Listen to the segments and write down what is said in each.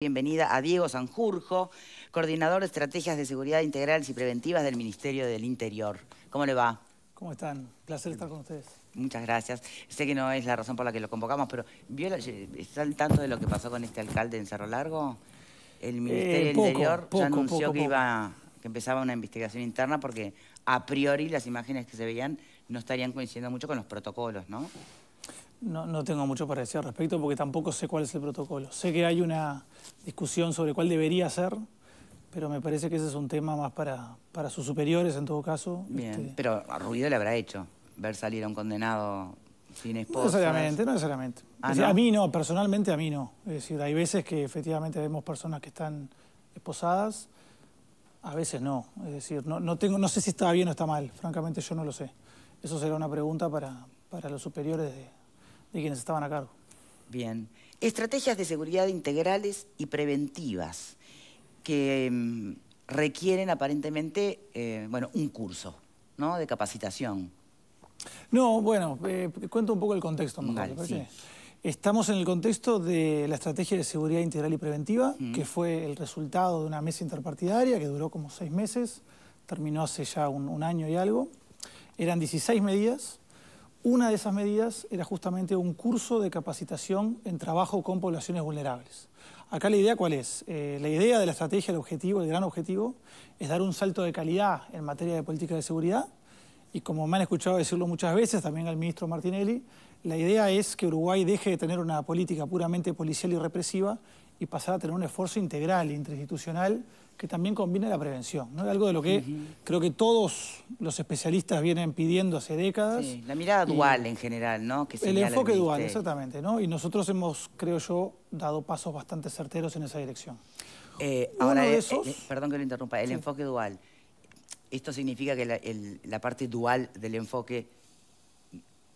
Bienvenida a Diego Sanjurjo, coordinador de estrategias de seguridad integrales y preventivas del Ministerio del Interior. ¿Cómo le va? ¿Cómo están? Placer estar con ustedes. Muchas gracias. Sé que no es la razón por la que lo convocamos, pero ¿vio eh, ¿está al tanto de lo que pasó con este alcalde en Cerro Largo? El eh, Ministerio del Interior ya anunció que iba que empezaba una investigación interna porque a priori las imágenes que se veían no estarían coincidiendo mucho con los protocolos, ¿no? No, tengo mucho para decir al respecto porque tampoco sé cuál es el protocolo. Sé que hay una discusión sobre cuál debería ser, pero me parece que ese es un tema más para, para sus superiores en todo caso. Bien, este. pero a ruido le habrá hecho ver salir a un condenado sin esposa. No necesariamente, no necesariamente. Ah, a mí no, personalmente a mí no. Es decir, hay veces que efectivamente vemos personas que están esposadas, a veces no. Es decir, no, no, tengo, no sé si está bien o está mal, francamente yo no lo sé. Eso será una pregunta para, para los superiores de de quienes estaban a cargo. Bien. Estrategias de seguridad integrales y preventivas que em, requieren aparentemente, eh, bueno, un curso, ¿no? De capacitación. No, bueno, eh, cuento un poco el contexto. Estamos en el contexto de la estrategia de seguridad integral y preventiva, que fue el resultado de una mesa interpartidaria que duró como seis meses, terminó hace ya un año y algo. Eran 16 medidas una de esas medidas era justamente un curso de capacitación en trabajo con poblaciones vulnerables. Acá la idea cuál es? Eh, la idea de la estrategia, el objetivo, el gran objetivo, es dar un salto de calidad en materia de política de seguridad. Y como me han escuchado decirlo muchas veces, también al ministro Martinelli, la idea es que Uruguay deje de tener una política puramente policial y represiva y pasar a tener un esfuerzo integral, e interinstitucional, que también combina la prevención. ¿no? Algo de lo que creo que todos los especialistas vienen pidiendo hace décadas. la mirada dual en general, ¿no? Que el enfoque dual, exactamente. ¿no? Y nosotros hemos, creo yo, dado pasos bastante certeros en esa dirección. Eh, ahora, eh, eh, perdón que lo interrumpa, el enfoque dual. ¿Esto significa que la parte dual del enfoque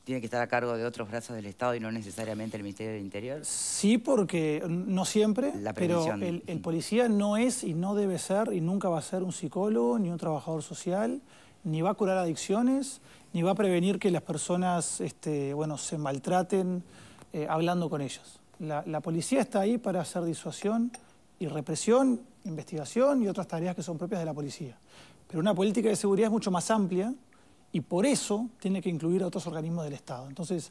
tiene que estar a cargo de otros brazos del Estado y no necesariamente el Ministerio del Interior? Sí, porque no siempre, pero el, policía no es y no debe ser y nunca va a ser un psicólogo ni un trabajador social, ni va a curar adicciones, ni va a prevenir que las personas este, bueno, se maltraten eh, hablando con ellos. La, la policía está ahí para hacer disuasión y represión, investigación y otras tareas que son propias de la policía. Pero una política de seguridad es mucho más amplia, y por eso tiene que incluir a otros organismos del Estado. Entonces,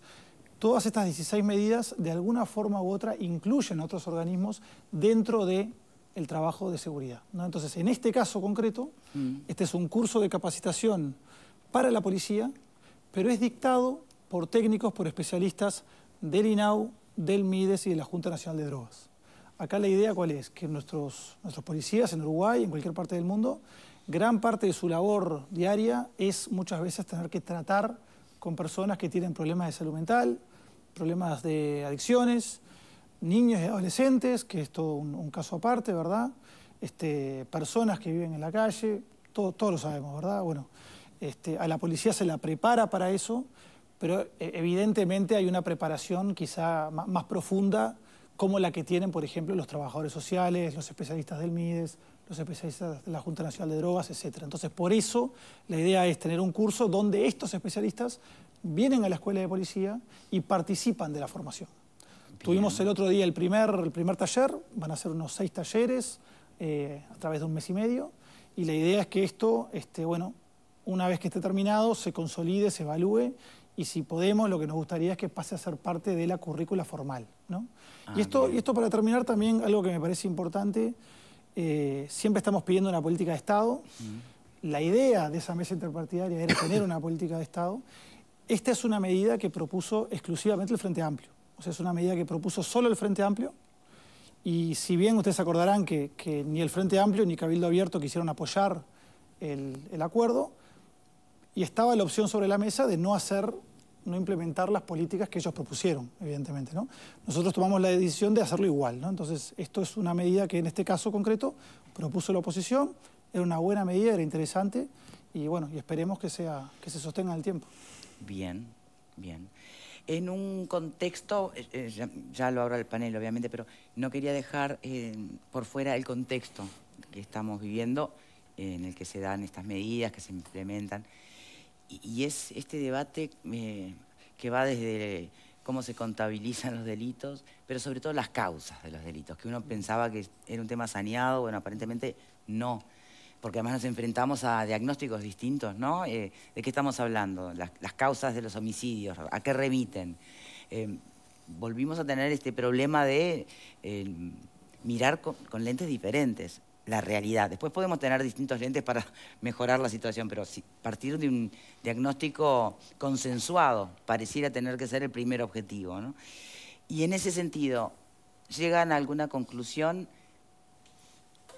todas estas 16 medidas de alguna forma u otra incluyen a otros organismos dentro de trabajo de seguridad. ¿no? Entonces, en este caso concreto, mm. este es un curso de capacitación para la policía, pero es dictado por técnicos, por especialistas del INAU, del MIDES y de la Junta Nacional de Drogas. Acá la idea cuál es, que nuestros, nuestros policías en Uruguay, en cualquier parte del mundo, gran parte de su labor diaria es muchas veces tener que tratar con personas que tienen problemas de salud mental, problemas de adicciones, niños y adolescentes, que es todo un, caso aparte, ¿verdad? Este, personas que viven en la calle, todos lo sabemos, ¿verdad? Bueno, este, a la policía se la prepara para eso, pero eh, evidentemente hay una preparación quizá más profunda como la que tienen, por ejemplo, los trabajadores sociales, los especialistas del MIDES, los especialistas de la Junta Nacional de Drogas, etc. Entonces, por eso la idea es tener un curso donde estos especialistas vienen a la escuela de policía y participan de la formación. Tuvimos el otro día el primer, el primer taller, van a ser unos seis talleres eh, a través de un mes y medio, y la idea es que esto, este, bueno, una vez que esté terminado, se consolide, se evalúe y si podemos, lo que nos gustaría es que pase a ser parte de la currícula formal. ¿no? Ah, y, esto, y esto para terminar también, algo que me parece importante, eh, siempre estamos pidiendo una política de Estado. La idea de esa mesa interpartidaria era tener una política de Estado. Esta es una medida que propuso exclusivamente el Frente Amplio. O sea, es una medida que propuso solo el Frente Amplio. Y si bien ustedes acordarán que, ni el Frente Amplio ni Cabildo Abierto quisieron apoyar el, el acuerdo, y estaba la opción sobre la mesa de no hacer no implementar las políticas que ellos propusieron, evidentemente. ¿no? Nosotros tomamos la decisión de hacerlo igual. ¿no? Entonces, esto es una medida que en este caso concreto propuso la oposición, era una buena medida, era interesante, y bueno, y esperemos que, sea, que se sostenga el tiempo. Bien, bien. En un contexto, eh, eh, ya, lo abro al panel obviamente, pero no quería dejar eh, por fuera el contexto que estamos viviendo, en el que se dan estas medidas, que se implementan y es este debate eh, que va desde cómo se contabilizan los delitos, pero sobre todo las causas de los delitos, que uno pensaba que era un tema saneado, bueno, aparentemente no, porque además nos enfrentamos a diagnósticos distintos, ¿no? Eh, ¿De qué estamos hablando? Las, causas de los homicidios, ¿a qué remiten? Eh, volvimos a tener este problema de mirar con lentes diferentes la realidad. Después podemos tener distintos lentes para mejorar la situación, pero si partir de un diagnóstico consensuado pareciera tener que ser el primer objetivo. Y en ese sentido, ¿llegan a alguna conclusión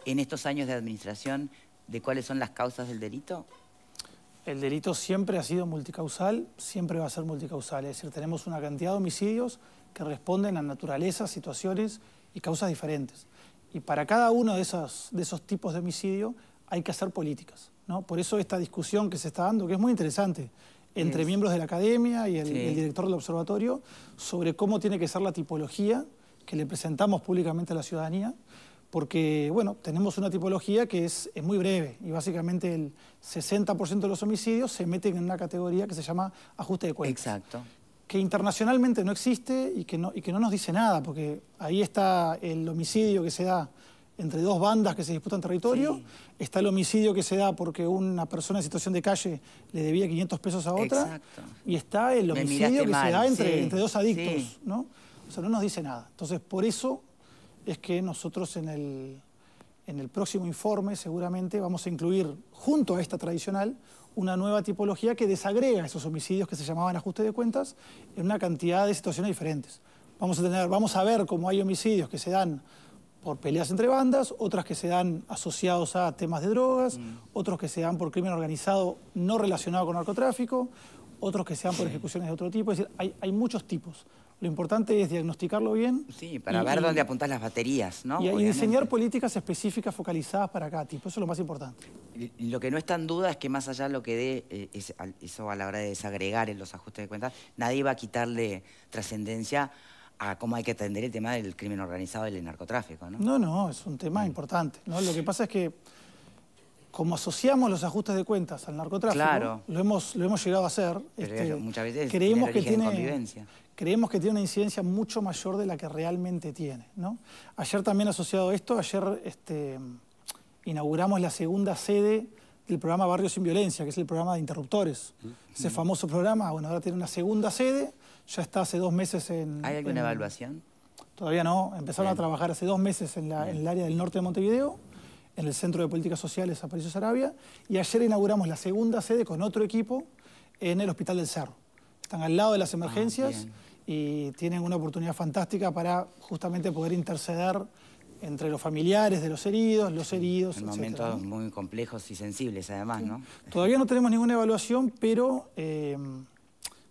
en estos años de administración de cuáles son las causas del delito? El delito siempre ha sido multicausal, siempre va a ser multicausal. Es decir, tenemos una cantidad de homicidios que responden a naturalezas, situaciones y causas diferentes. Y para cada uno de esos, de esos tipos de homicidio hay que hacer políticas. ¿no? Por eso esta discusión que se está dando, que es muy interesante, entre miembros de la academia y el, director del observatorio, sobre cómo tiene que ser la tipología que le presentamos públicamente a la ciudadanía, porque bueno, tenemos una tipología que es, es muy breve y básicamente el 60% de los homicidios se meten en una categoría que se llama ajuste de cuentas. Exacto que internacionalmente no existe y que no, y que no nos dice nada, porque ahí está el homicidio que se da entre dos bandas que se disputan territorio, está el homicidio que se da porque una persona en situación de calle le debía 500 pesos a otra, y está el homicidio que se da entre, entre dos adictos, ¿no? O sea, no nos dice nada. Entonces, por eso es que nosotros en el, en el próximo informe seguramente vamos a incluir, junto a esta tradicional, una nueva tipología que desagrega esos homicidios que se llamaban ajuste de cuentas en una cantidad de situaciones diferentes. Vamos a, tener, vamos a ver cómo hay homicidios que se dan por peleas entre bandas, otras que se dan asociados a temas de drogas, mm. otros que se dan por crimen organizado no relacionado con narcotráfico, otros que se dan por ejecuciones de otro tipo. Es decir, hay muchos tipos. Lo importante es diagnosticarlo bien. Sí, para ver dónde apuntar las baterías, ¿no? Y, enseñar diseñar políticas específicas focalizadas para cada tipo, eso es lo más importante. Lo que no está en duda es que más allá de lo que dé, eh, eso a la hora de desagregar en los ajustes de cuentas, nadie va a quitarle trascendencia a cómo hay que atender el tema del crimen organizado y el narcotráfico, ¿no? No, no, es un tema mm. importante, Lo que pasa es que como asociamos los ajustes de cuentas al narcotráfico, lo, hemos, lo hemos llegado a hacer. Este, muchas veces creemos tiene que tiene, creemos que tiene una incidencia mucho mayor de la que realmente tiene. Ayer también asociado a esto, ayer este, inauguramos la segunda sede del programa Barrios sin Violencia, que es el programa de interruptores. Mm. Ese famoso programa, bueno, ahora tiene una segunda sede, ya está hace dos meses en... ¿Hay alguna evaluación? Todavía no, empezaron a trabajar hace dos meses en, el área del norte de Montevideo, en el Centro de Políticas Sociales Aparicio Arabia, y ayer inauguramos la segunda sede con otro equipo en el Hospital del Cerro están al lado de las ah, emergencias y tienen una oportunidad fantástica para justamente poder interceder entre los familiares de los heridos, los heridos, En momentos muy complejos y sensibles además, ¿no? Todavía no tenemos ninguna evaluación, pero eh,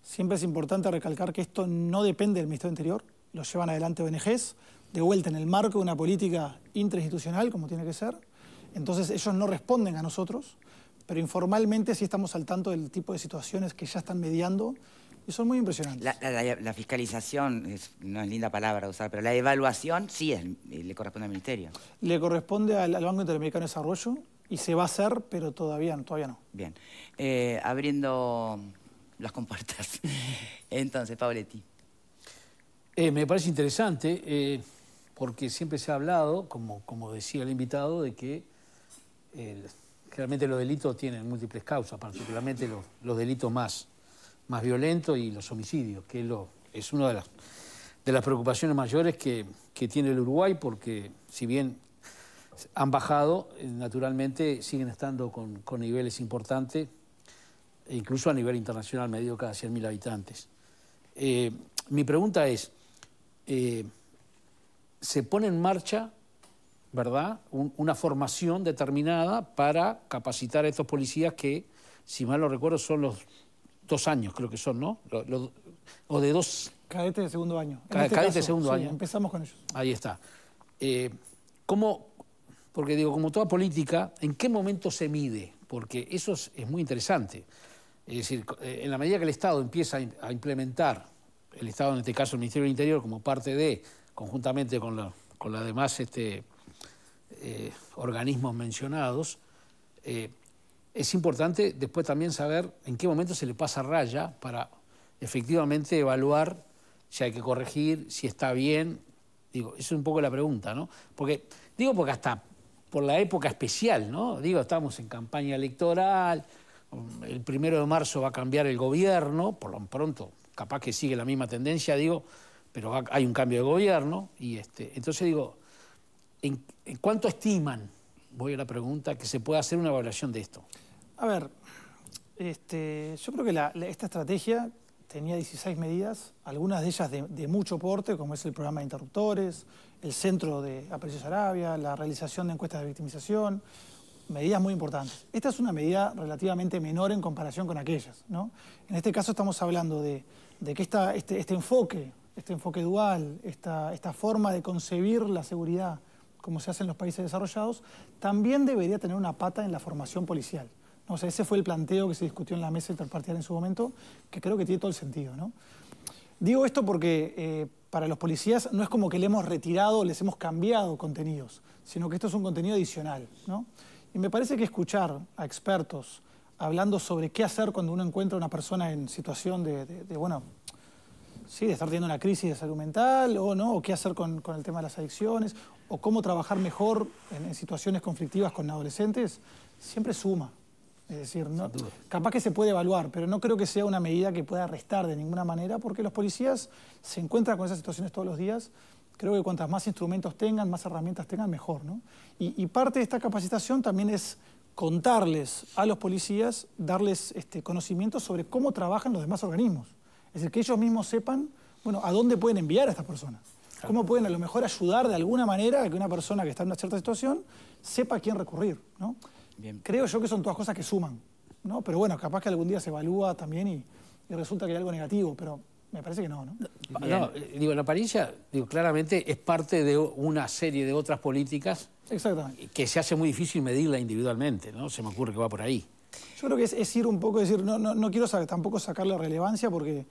siempre es importante recalcar que esto no depende del Ministerio Interior, lo llevan adelante ONGs, de vuelta en el marco de una política interinstitucional, como tiene que ser, entonces ellos no responden a nosotros, pero informalmente sí estamos al tanto del tipo de situaciones que ya están mediando y son muy impresionantes. La, fiscalización, no es linda palabra usar, pero la evaluación sí es, eh, le corresponde al Ministerio. Le corresponde al, Banco Interamericano de Desarrollo y se va a hacer, pero todavía, no. Bien, eh, abriendo las compuertas. Entonces, Pauletti. Eh, me parece interesante eh, porque siempre se ha hablado, como, como decía el invitado, de que realmente los delitos tienen múltiples causas, particularmente los, los delitos más más violento y los homicidios, que es, lo, una de las, de las preocupaciones mayores que, tiene el Uruguay, porque si bien han bajado, eh, naturalmente siguen estando con, niveles importantes, e incluso a nivel internacional, medio cada 100.000 habitantes. Eh, mi pregunta es, eh, ¿se pone en marcha, verdad, una formación determinada para capacitar a estos policías que, si mal no recuerdo, son los dos años, creo que son, ¿no? o de dos... Cadete de segundo año. Este cadete de segundo año. Empezamos con ellos. Ahí está. Eh, ¿Cómo, porque digo, como toda política, ¿en qué momento se mide? Porque eso es, muy interesante. Es decir, eh, en la medida que el Estado empieza a implementar, el Estado en este caso el Ministerio del Interior como parte de, conjuntamente con, con los demás este, eh, organismos mencionados, es importante después también saber en qué momento se le pasa raya para efectivamente evaluar si hay que corregir, si está bien. Digo, eso es un poco la pregunta, ¿no? Porque, digo, porque hasta por la época especial, ¿no? Digo, estamos en campaña electoral, el primero de marzo va a cambiar el gobierno, por lo pronto, capaz que sigue la misma tendencia, digo, pero hay un cambio de gobierno, y este, entonces digo, en cuánto estiman voy a la pregunta, que se puede hacer una evaluación de esto? A ver, este, yo creo que esta estrategia tenía 16 medidas, algunas de ellas de, mucho porte, como es el programa de interruptores, el centro de Aprecios Arabia, la realización de encuestas de victimización, medidas muy importantes. Esta es una medida relativamente menor en comparación con aquellas. En este caso estamos hablando de, que este, este, enfoque, este enfoque dual, esta, esta forma de concebir la seguridad, como se hace en los países desarrollados, también debería tener una pata en la formación policial. no sé ese fue el planteo que se discutió en la mesa interpartidaria en su momento, que creo que tiene todo el sentido. ¿no? Digo esto porque eh, para los policías no es como que le hemos retirado, les hemos cambiado contenidos, sino que esto es un contenido adicional. Y me parece que escuchar a expertos hablando sobre qué hacer cuando uno encuentra a una persona en situación de, de bueno, ¿sí? de estar teniendo una crisis de salud mental o no, o qué hacer con, el tema de las adicciones, o cómo trabajar mejor en, situaciones conflictivas con adolescentes, siempre suma. Es decir, no, capaz que se puede evaluar, pero no creo que sea una medida que pueda restar de ninguna manera, porque los policías se encuentran con esas situaciones todos los días. Creo que cuantas más instrumentos tengan, más herramientas tengan, mejor. ¿no? Y, y parte de esta capacitación también es contarles a los policías, darles este, conocimiento sobre cómo trabajan los demás organismos. Es decir, que ellos mismos sepan, bueno, a dónde pueden enviar a estas personas. ¿Cómo pueden a lo mejor ayudar de alguna manera a que una persona que está en una cierta situación sepa a quién recurrir? ¿no? Creo yo que son todas cosas que suman. ¿no? Pero bueno, capaz que algún día se evalúa también y, resulta que hay algo negativo, pero me parece que no, ¿no? no eh, digo, la apariencia, digo, claramente es parte de una serie de otras políticas que se hace muy difícil medirla individualmente, ¿no? Se me ocurre que va por ahí. Yo creo que es, ir un poco, decir, no, no, no quiero saber, tampoco sacarle relevancia porque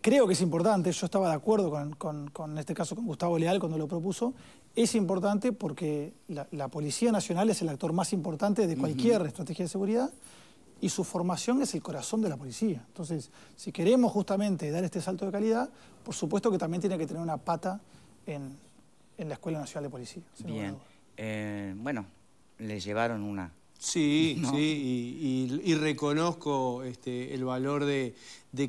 creo que es importante, yo estaba de acuerdo con, con, este caso con Gustavo Leal cuando lo propuso, es importante porque la, Policía Nacional es el actor más importante de cualquier estrategia de seguridad y su formación es el corazón de la policía. Entonces, si queremos justamente dar este salto de calidad, por supuesto que también tiene que tener una pata en, en la Escuela Nacional de Policía. Bien. Eh, bueno, le llevaron una Sí, sí, y, reconozco este, el valor de,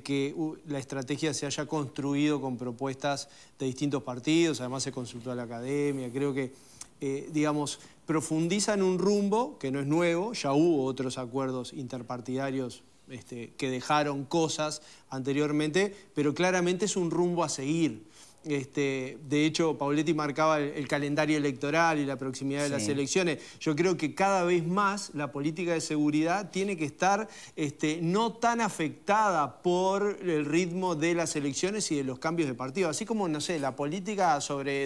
que uh, la estrategia se haya construido con propuestas de distintos partidos, además se consultó a la academia, creo que, eh, digamos, digamos, en un rumbo que no es nuevo, ya hubo otros acuerdos interpartidarios este, que dejaron cosas anteriormente, pero claramente es un rumbo a seguir. Este, de hecho, Pauletti marcaba el, calendario electoral y la proximidad de las elecciones. Yo creo que cada vez más la política de seguridad tiene que estar este, no tan afectada por el ritmo de las elecciones y de los cambios de partido. Así como, no sé, la política sobre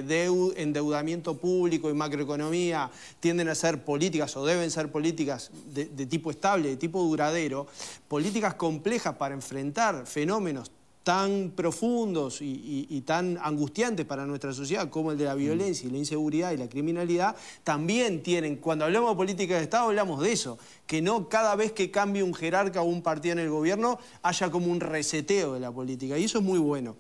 endeudamiento público y macroeconomía tienden a ser políticas o deben ser políticas de tipo estable, de tipo duradero, políticas complejas para enfrentar fenómenos tan profundos y, tan angustiantes para nuestra sociedad como el de la mm. violencia y la inseguridad y la criminalidad, también tienen, cuando hablamos de política de Estado hablamos de eso, que no cada vez que cambie un jerarca o un partido en el gobierno haya como un reseteo de la política, y eso es muy bueno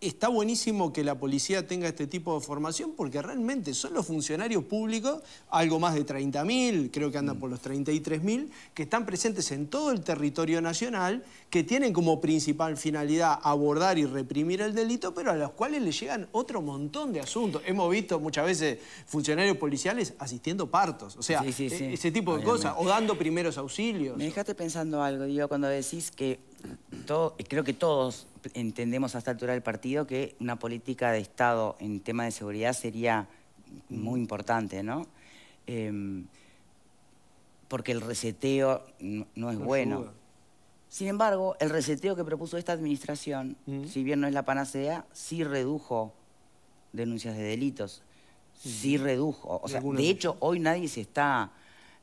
está buenísimo que la policía tenga este tipo de formación porque realmente son los funcionarios públicos, algo más de 30.000, creo que andan mm. por los 33.000, que están presentes en todo el territorio nacional, que tienen como principal finalidad abordar y reprimir el delito, pero a los cuales le llegan otro montón de asuntos. Hemos visto muchas veces funcionarios policiales asistiendo partos, o sea, e ese tipo de cosas, o dando primeros auxilios. Me dejaste pensando algo, digo, cuando decís que creo que todos entendemos a esta altura del partido que una política de Estado en tema de seguridad sería muy importante, ¿no? Em, porque el reseteo no, es bueno. Sin embargo, el reseteo que propuso esta administración, mm. si bien no es la panacea, sí redujo denuncias de delitos, mm. sí redujo. O sea, de hecho, hoy nadie se está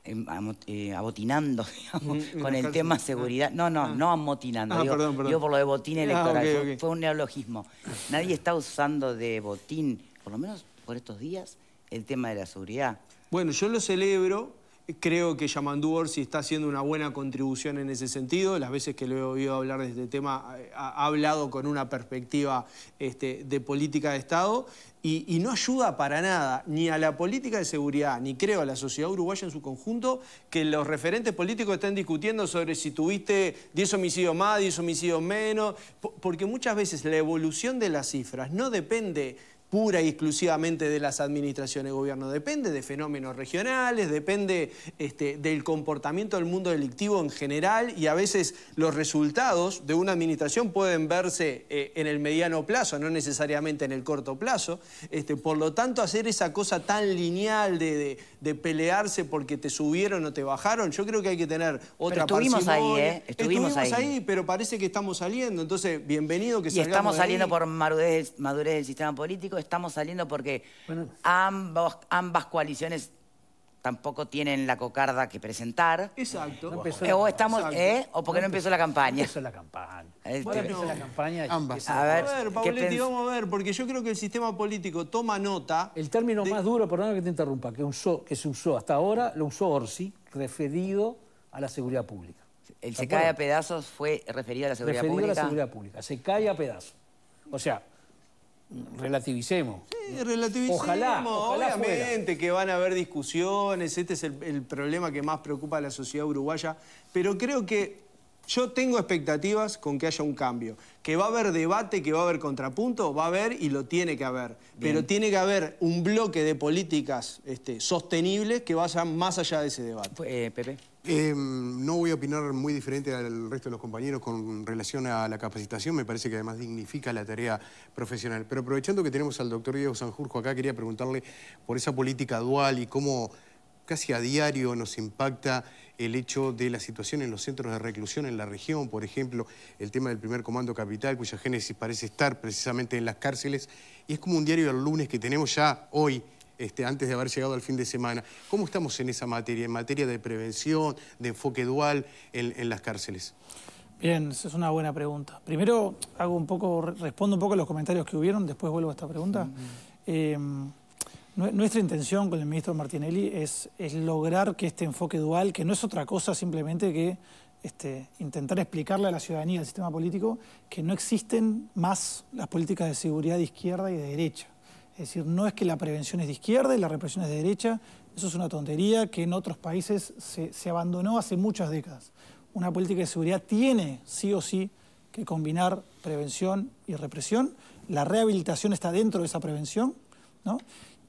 Em, eh, abotinando, mm, con el tema ah. seguridad. No, no, ah. no amotinando. yo ah, por lo de botín electoral. Fue un neologismo. Nadie está usando de botín, por lo menos por estos días, el tema de la seguridad. Bueno, yo lo celebro Creo que Yamandú Orsi está haciendo una buena contribución en ese sentido. Las veces que lo he oído hablar de este tema, eh, ha, hablado con una perspectiva este, de política de Estado y, y, no ayuda para nada, ni a la política de seguridad, ni creo a la sociedad uruguaya en su conjunto, que los referentes políticos estén discutiendo sobre si tuviste 10 homicidios más, 10 homicidios menos, porque muchas veces la evolución de las cifras no depende pura y exclusivamente de las administraciones de gobierno, depende de fenómenos regionales, depende este, del comportamiento del mundo delictivo en general y a veces los resultados de una administración pueden verse eh, en el mediano plazo, no necesariamente en el corto plazo. Este, por lo tanto, hacer esa cosa tan lineal de de pelearse porque te subieron o te bajaron, yo creo que hay que tener otra pero estuvimos ahí, ¿eh? Estuvimos, ahí. pero parece que estamos saliendo. Entonces, bienvenido que y estamos saliendo por madurez, madurez, del sistema político, estamos saliendo porque ambas, ambas coaliciones tampoco tienen la cocarda que presentar. Exacto. o estamos, ¿eh? O porque no, empezó la campaña. Este, empezó la campaña. empezó la campaña. Ambas. A ver, a vamos a ver, porque yo creo que el sistema político toma nota. El término más duro, perdón que te interrumpa, que que se usó hasta ahora, lo usó Orsi, referido a la seguridad pública. El se cae a pedazos fue referido a la seguridad pública. Referido a la seguridad pública. Se cae a pedazos. O sea, Relativicemos. Sí, relativicemos. Ojalá, obviamente que van a haber discusiones, este es el, problema que más preocupa a la sociedad uruguaya, pero creo que yo tengo expectativas con que haya un cambio. Que va a haber debate, que va a haber contrapunto, va a haber y lo tiene que haber. Pero tiene que haber un bloque de políticas este, sostenibles que vayan más allá de ese debate. Eh, Em, no voy a opinar muy diferente al resto de los compañeros con relación a la capacitación. Me parece que además dignifica la tarea profesional. Pero aprovechando que tenemos al doctor Diego Sanjurjo acá, quería preguntarle por esa política dual y cómo casi a diario nos impacta el hecho de la situación en los centros de reclusión en la región, por ejemplo, el tema del primer comando capital, cuya génesis parece estar precisamente en las cárceles, y es como un diario del lunes que tenemos ya hoy este, antes de haber llegado al fin de semana. ¿Cómo estamos en esa materia, en materia de prevención, de enfoque dual en, las cárceles? Bien, esa es una buena pregunta. Primero hago un poco, respondo un poco a los comentarios que hubieron, después vuelvo a esta pregunta. Eh, nuestra intención con el ministro Martinelli es, lograr que este enfoque dual, que no es otra cosa simplemente que este, intentar explicarle a la ciudadanía, al sistema político, que no existen más las políticas de seguridad de izquierda y de derecha. Es decir, no es que la prevención es de izquierda y la represión es de derecha, eso es una tontería que en otros países se, abandonó hace muchas décadas. Una política de seguridad tiene sí o sí que combinar prevención y represión. La rehabilitación está dentro de esa prevención,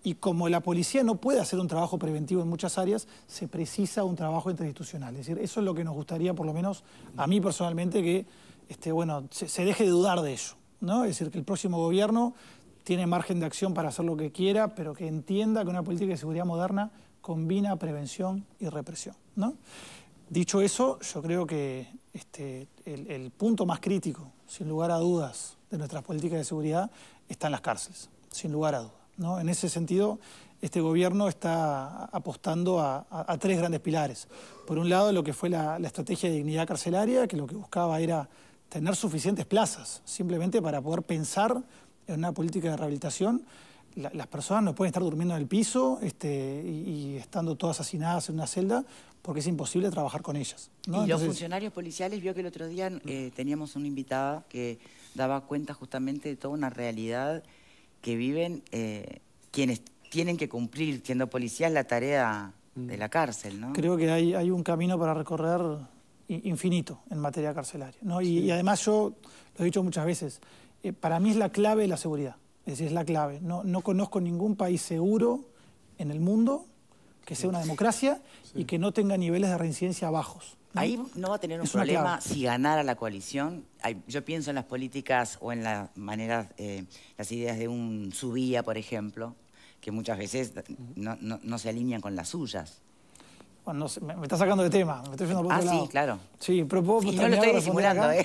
Y como la policía no puede hacer un trabajo preventivo en muchas áreas, se precisa un trabajo interinstitucional. Es decir, eso es lo que nos gustaría, por lo menos a mí personalmente, que este, bueno, se, deje de dudar de eso ¿no? Es decir, que el próximo gobierno tiene margen de acción para hacer lo que quiera, pero que entienda que una política de seguridad moderna combina prevención y represión. Dicho eso, yo creo que este, el, punto más crítico, sin lugar a dudas, de nuestras políticas de seguridad está en las cárceles, sin lugar a dudas. En ese sentido, este gobierno está apostando a, tres grandes pilares. Por un lado, lo que fue la, la estrategia de dignidad carcelaria, que lo que buscaba era tener suficientes plazas, simplemente para poder pensar en una política de rehabilitación, las personas no pueden estar durmiendo en el piso este, y, estando todas asesinadas en una celda porque es imposible trabajar con ellas. Y los funcionarios policiales, vio que el otro día eh, teníamos una invitada que daba cuenta justamente de toda una realidad que viven eh, quienes tienen que cumplir siendo policías la tarea mm. de la cárcel, ¿no? Creo que hay, un camino para recorrer infinito en materia carcelaria, y además yo, lo he dicho muchas veces, eh, para mí es la clave la seguridad. Es decir, es la clave. No, conozco ningún país seguro en el mundo que sea una democracia y que no tenga niveles de reincidencia bajos. Ahí no va a tener un problema si ganara la coalición. Yo pienso en las políticas o en las maneras, eh, las ideas de un subía, por ejemplo, que muchas veces no se alinean con las suyas. Bueno, me, está sacando de tema, me estoy yendo por ah, otro ah, sí, claro. Sí, pero puedo... Y no lo estoy disimulando, ¿eh?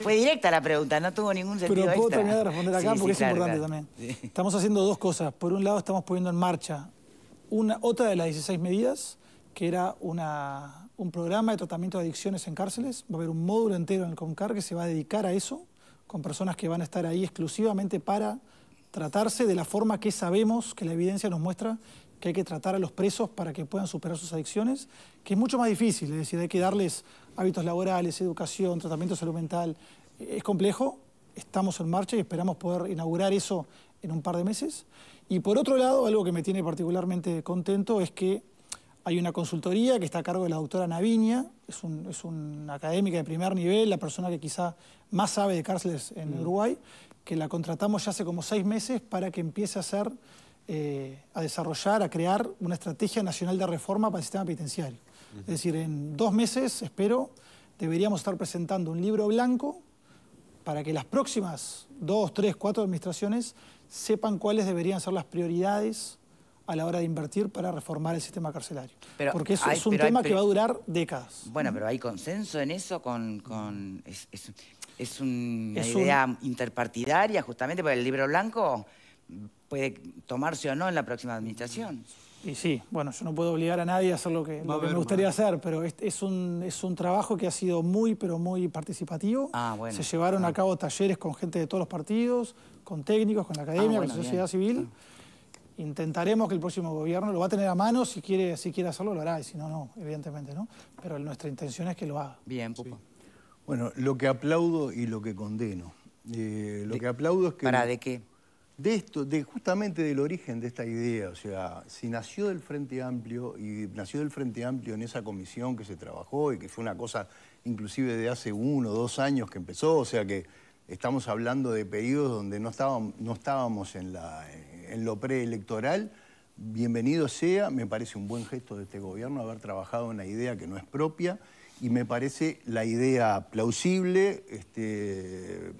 Fue directa la pregunta, no tuvo ningún sentido Pero puedo terminar de responder acá porque es importante también. Estamos haciendo dos cosas. Por un lado, estamos poniendo en marcha una, otra de las 16 medidas, que era una, un programa de tratamiento de adicciones en cárceles. Va a haber un módulo entero en el CONCAR que se va a dedicar a eso, con personas que van a estar ahí exclusivamente para tratarse de la forma que sabemos que la evidencia nos muestra que hay que tratar a los presos para que puedan superar sus adicciones, que es mucho más difícil, es decir, hay que darles hábitos laborales, educación, tratamiento salud mental. Es complejo, estamos en marcha y esperamos poder inaugurar eso en un par de meses. Y por otro lado, algo que me tiene particularmente contento es que hay una consultoría que está a cargo de la doctora Naviña, es, un, es una académica de primer nivel, la persona que quizá más sabe de cárceles en mm. Uruguay, que la contratamos ya hace como seis meses para que empiece a hacer eh, a desarrollar, a crear una estrategia nacional de reforma para el sistema penitenciario. Es decir, en dos meses, espero, deberíamos estar presentando un libro blanco para que las próximas dos, tres, cuatro administraciones sepan cuáles deberían ser las prioridades a la hora de invertir para reformar el sistema carcelario. Pero Porque eso es un tema que va a durar décadas. Bueno, pero ¿hay consenso en eso con...? es, una idea interpartidaria, justamente, porque el libro blanco puede tomarse o no en la próxima administración. Y sí, bueno, yo no puedo obligar a nadie a hacer lo que, me gustaría hacer, pero es, un, es un trabajo que ha sido muy, pero muy participativo. Ah, Se llevaron a ah. cabo talleres con gente de todos los partidos, con técnicos, con la academia, ah, con la sociedad civil. Intentaremos que el próximo gobierno lo va a tener a mano, si quiere, si hacerlo lo hará, y si no, no, evidentemente, ¿no? Pero nuestra intención es que lo haga. Bien, Bueno, lo que aplaudo y lo que condeno. Eh, lo que aplaudo es que... ¿Para de qué? de esto, de justamente del origen de esta idea, o sea, si nació del Frente Amplio y nació del Frente Amplio en esa comisión que se trabajó y que fue una cosa inclusive de hace uno o dos años que empezó, o sea que estamos hablando de periodos donde no estábamos, en, lo preelectoral, bienvenido sea, me parece un buen gesto de este gobierno haber trabajado en una idea que no es propia y me parece la idea plausible, este,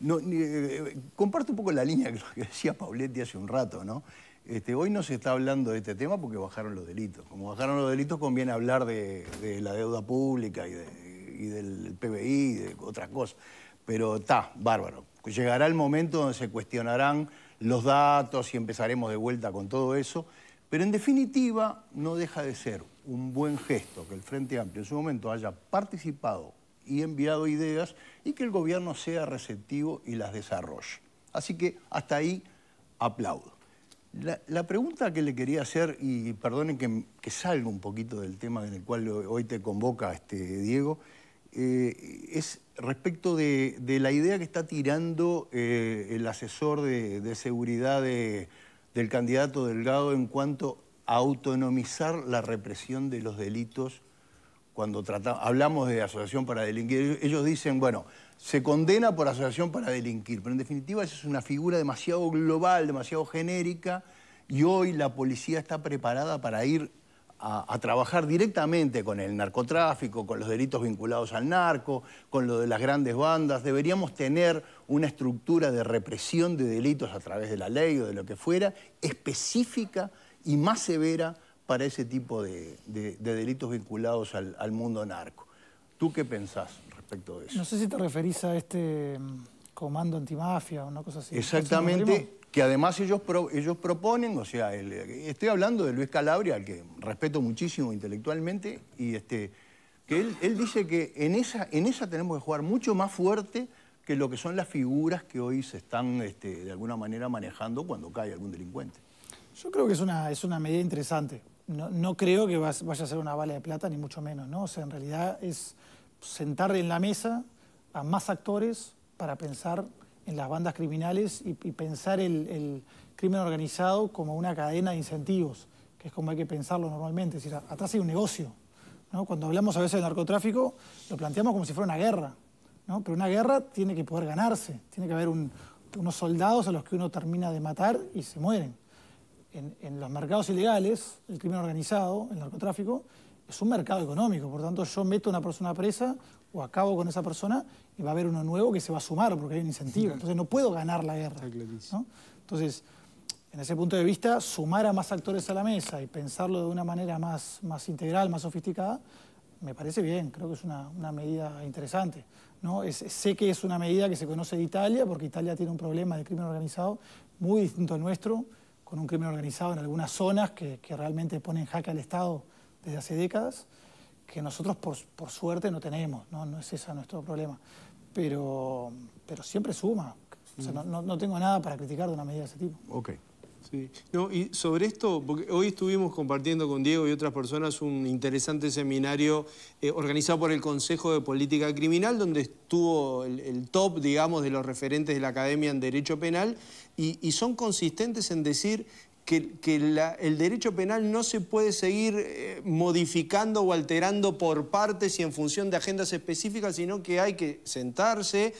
no, eh, eh, comparto un poco la línea que, decía Pauletti hace un rato, ¿no? Este, hoy no se está hablando de este tema porque bajaron los delitos. Como bajaron los delitos, conviene hablar de, la deuda pública y, y del PBI y de otras cosas. Pero está, bárbaro. Llegará el momento donde se cuestionarán los datos y empezaremos de vuelta con todo eso. Pero en definitiva, no deja de ser un buen gesto que el Frente Amplio en su momento haya participado y enviado ideas y que el gobierno sea receptivo y las desarrolle. Así que hasta ahí aplaudo. La, pregunta que le quería hacer, y perdonen que, salga un poquito del tema en el cual hoy te convoca este, Diego, eh, es respecto de, la idea que está tirando eh, el asesor de, seguridad del candidato Delgado en cuanto a autonomizar la represión de los delitos cuando hablamos de asociación para delinquir, ellos dicen, bueno, se condena por asociación para delinquir, pero en definitiva esa es una figura demasiado global, demasiado genérica, y hoy la policía está preparada para ir a, trabajar directamente con el narcotráfico, con los delitos vinculados al narco, con lo de las grandes bandas. Deberíamos tener una estructura de represión de delitos a través de la ley o de lo que fuera, específica y más severa para ese tipo de, delitos vinculados al, mundo narco. ¿Tú qué pensás respecto de eso? No sé si te referís a este mm, comando antimafia o una cosa así. Exactamente, que además ellos, ellos proponen, o sea, estoy hablando de Luis Calabria, al que respeto muchísimo intelectualmente, y este, que él, dice que en esa, en esa tenemos que jugar mucho más fuerte que lo que son las figuras que hoy se están este, de alguna manera manejando cuando cae algún delincuente. Yo creo que es una, es una medida interesante no, no creo que vaya a ser una bala de plata, ni mucho menos, ¿no? O sea, en realidad es sentar en la mesa a más actores para pensar en las bandas criminales y, pensar el, crimen organizado como una cadena de incentivos, que es como hay que pensarlo normalmente. Es decir, atrás hay un negocio. ¿no? Cuando hablamos a veces de narcotráfico, lo planteamos como si fuera una guerra. ¿no? Pero una guerra tiene que poder ganarse, tiene que haber unos soldados a los que uno termina de matar y se mueren en, los mercados ilegales, el crimen organizado, el narcotráfico, es un mercado económico. Por tanto, yo meto a una persona presa o acabo con esa persona y va a haber uno nuevo que se va a sumar porque hay un incentivo. Entonces, no puedo ganar la guerra. Entonces, en ese punto de vista, sumar a más actores a la mesa y pensarlo de una manera más, más integral, más sofisticada, me parece bien, creo que es una, una medida interesante. sé que es una medida que se conoce de Italia, porque Italia tiene un problema de crimen organizado muy distinto al nuestro, con un crimen organizado en algunas zonas que, realmente ponen en jaque al Estado desde hace décadas, que nosotros por, suerte no tenemos, ¿no? no es ese nuestro problema. Pero, pero siempre suma. no, tengo nada para criticar de una medida de ese tipo. Okay. Sí. No, y sobre esto, porque hoy estuvimos compartiendo con Diego y otras personas un interesante seminario eh, organizado por el Consejo de Política Criminal, donde estuvo el, top, digamos, de los referentes de la Academia en Derecho Penal, y, son consistentes en decir que, el derecho penal no se puede seguir eh, modificando o alterando por partes y en función de agendas específicas, sino que hay que sentarse,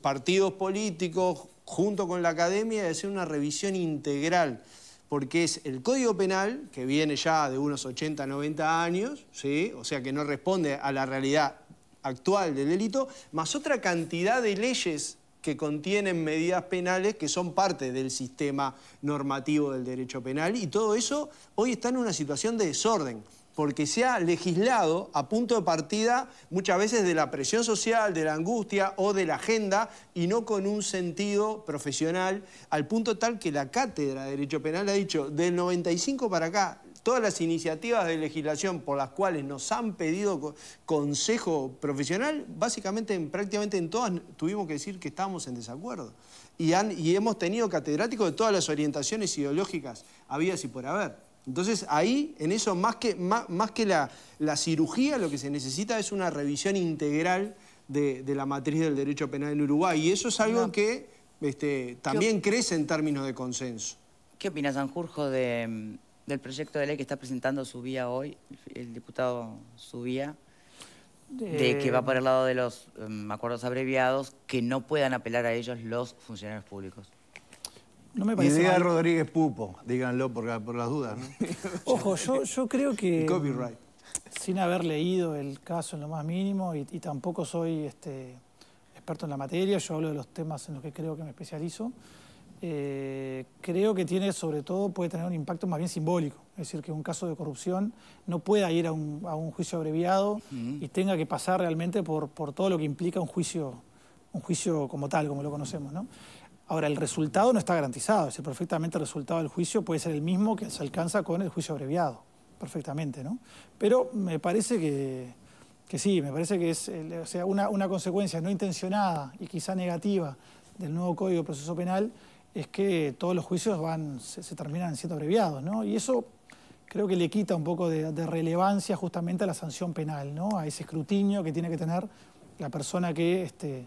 partidos políticos, junto con la academia, de hacer una revisión integral, porque es el Código Penal, que viene ya de unos 80, 90 años, ¿sí? o sea que no responde a la realidad actual del delito, más otra cantidad de leyes que contienen medidas penales que son parte del sistema normativo del derecho penal y todo eso hoy está en una situación de desorden porque se ha legislado a punto de partida muchas veces de la presión social, de la angustia o de la agenda y no con un sentido profesional, al punto tal que la Cátedra de Derecho Penal ha dicho, del 95 para acá, todas las iniciativas de legislación por las cuales nos han pedido consejo profesional, básicamente en, prácticamente en todas tuvimos que decir que estábamos en desacuerdo. Y, y hemos tenido catedráticos de todas las orientaciones ideológicas había y por haber. Entonces ahí, en eso, más que, más, que la, cirugía, lo que se necesita es una revisión integral de, la matriz del derecho penal en Uruguay. Y eso es algo que este, también crece en términos de consenso. ¿Qué opina Sanjurjo de, del proyecto de ley que está presentando su Subía hoy, el diputado Subía? de eh, que va por el lado de los em, acuerdos abreviados, que no puedan apelar a ellos los funcionarios públicos. No me Rodríguez Pupo, díganlo por, por las dudas, Ojo, yo, creo que. Copyright. Sin haber leído el caso en lo más mínimo y, tampoco soy este, experto en la materia, yo hablo de los temas en los que creo que me especializo. Eh, creo que tiene, sobre todo, puede tener un impacto más bien simbólico. Es decir, que un caso de corrupción no pueda ir a un, juicio abreviado y tenga que pasar realmente por, por todo lo que implica un juicio, un juicio como tal, como lo conocemos. ¿no? Ahora, el resultado no está garantizado, es perfectamente el resultado del juicio puede ser el mismo que se alcanza con el juicio abreviado, perfectamente, ¿no? Pero me parece que, que sí, me parece que es o sea, una, consecuencia no intencionada y quizá negativa del nuevo Código de Proceso Penal es que todos los juicios van, se, terminan siendo abreviados, ¿no? Y eso creo que le quita un poco de, relevancia justamente a la sanción penal, ¿no? A ese escrutinio que tiene que tener la persona que este,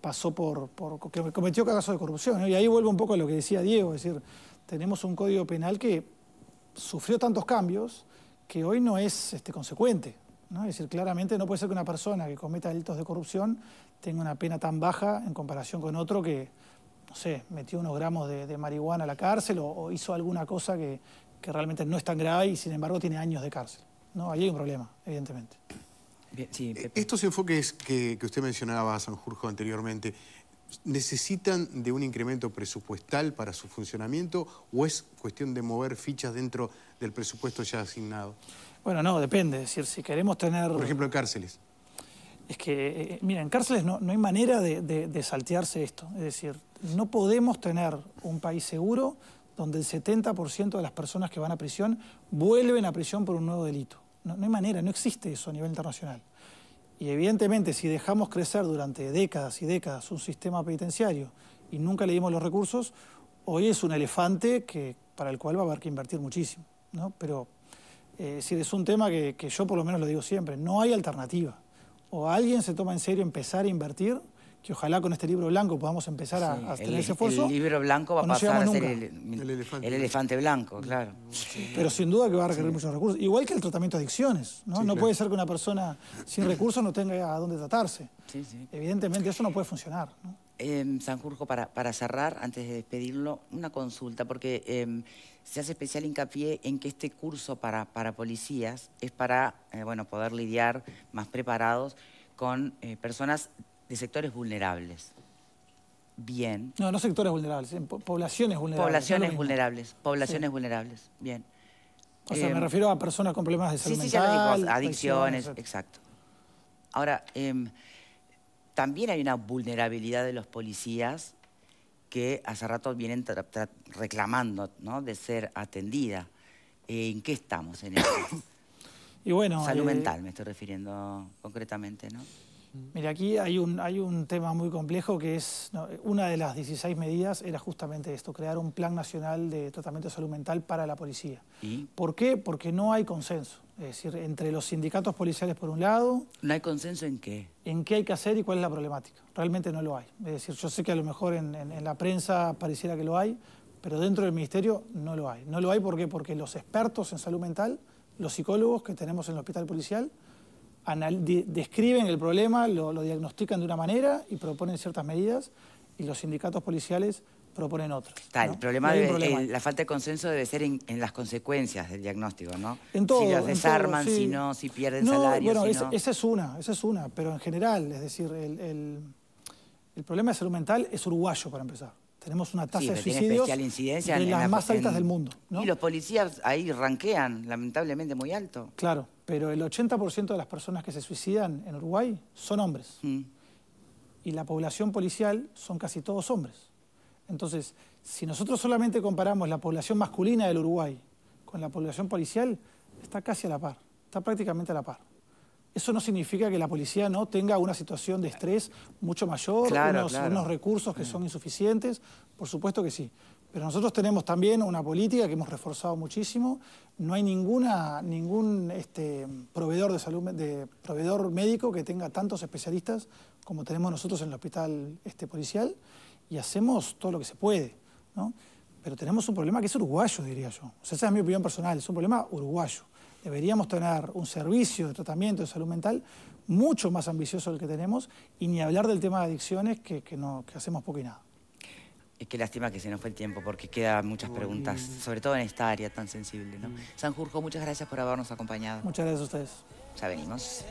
pasó por, por que cometió casos de corrupción. Y ahí vuelvo un poco a lo que decía Diego, es decir, tenemos un código penal que sufrió tantos cambios que hoy no es este, consecuente. ¿no? Es decir, claramente no puede ser que una persona que cometa delitos de corrupción tenga una pena tan baja en comparación con otro que, no sé, metió unos gramos de, marihuana a la cárcel o, hizo alguna cosa que, que realmente no es tan grave y sin embargo tiene años de cárcel. ¿no? Ahí hay un problema, evidentemente. Eh, estos enfoques que, usted mencionaba, Sanjurjo, anteriormente, ¿necesitan de un incremento presupuestal para su funcionamiento o es cuestión de mover fichas dentro del presupuesto ya asignado? Bueno, no, depende. Es decir, si queremos tener... Por ejemplo, en cárceles. Es que, eh, eh, mira, en cárceles no, no hay manera de, de saltearse esto. Es decir, no podemos tener un país seguro donde el 70% de las personas que van a prisión vuelven a prisión por un nuevo delito. No, hay manera, no existe eso a nivel internacional. Y evidentemente, si dejamos crecer durante décadas y décadas un sistema penitenciario y nunca le dimos los recursos, hoy es un elefante que, para el cual va a haber que invertir muchísimo. Pero eh, es, un tema que, que yo por lo menos lo digo siempre, no hay alternativa. O alguien se toma en serio empezar a invertir que ojalá con este libro blanco podamos empezar a, hacer tener ese esfuerzo. El libro blanco va a pasar a ser el, elefante. blanco, claro. Pero sin duda que va a requerir muchos recursos. Igual que el tratamiento de adicciones, ¿no? puede ser que una persona sin recursos no tenga a dónde tratarse. Evidentemente eso no puede funcionar. Em, Sanjurjo, para, cerrar, antes de despedirlo, una consulta, porque em, se hace especial hincapié en que este curso para, para policías es para eh, bueno, poder lidiar más preparados con eh, personas de sectores vulnerables. Bien. No, no sectores vulnerables, eh, poblaciones vulnerables. Poblaciones vulnerables, poblaciones vulnerables, bien. O sea, me em, refiero a personas con problemas de salud mental, adicciones, exacto. Ahora, em, también hay una vulnerabilidad de los policías que hace rato vienen reclamando ¿no? de ser atendida. Eh, ¿En qué estamos en eso? y bueno, salud eh, mental me estoy refiriendo concretamente, ¿no? Mira, aquí hay un, hay un tema muy complejo que es, una de las 16 medidas era justamente esto, crear un plan nacional de tratamiento de salud mental para la policía. ¿Por qué? Porque no hay consenso. Es decir, entre los sindicatos policiales por un lado... ¿No hay consenso en qué? En qué hay que hacer y cuál es la problemática. Realmente no lo hay. Es decir, yo sé que a lo mejor en, la prensa pareciera que lo hay, pero dentro del ministerio no lo hay. No lo hay ¿por porque los expertos en salud mental, los psicólogos que tenemos en el hospital policial, describen el problema, lo, diagnostican de una manera y proponen ciertas medidas y los sindicatos policiales proponen otras. el problema, de la falta de consenso debe ser en, las consecuencias del diagnóstico, ¿no? si las desarman, si no, si pierden salarios. salario, Bueno, esa es una, esa es una, pero en general, es decir, el, el problema de salud mental es uruguayo para empezar. Tenemos una tasa de suicidios en las más altas del mundo. Y los policías ahí ranquean, lamentablemente, muy alto. Claro, pero el 80% de las personas que se suicidan en Uruguay son hombres. Mm. Y la población policial son casi todos hombres. Entonces, si nosotros solamente comparamos la población masculina del Uruguay con la población policial, está casi a la par, está prácticamente a la par eso no significa que la policía no tenga una situación de estrés mucho mayor, unos, recursos que son mm. insuficientes, por supuesto que sí. Pero nosotros tenemos también una política que hemos reforzado muchísimo. No hay ninguna, ningún este, proveedor de salud, de proveedor médico que tenga tantos especialistas como tenemos nosotros en el hospital este, policial y hacemos todo lo que se puede. Pero tenemos un problema que es uruguayo, diría yo. esa es mi opinión personal, es un problema uruguayo deberíamos tener un servicio de tratamiento de salud mental mucho más ambicioso del que tenemos y ni hablar del tema de adicciones que, no, hacemos poco y nada. Es que lástima que se nos fue el tiempo porque quedan muchas preguntas, sobre todo en esta área tan sensible. ¿no? Mm. Sanjurjo, muchas gracias por habernos acompañado. Muchas gracias a ustedes. Ya venimos.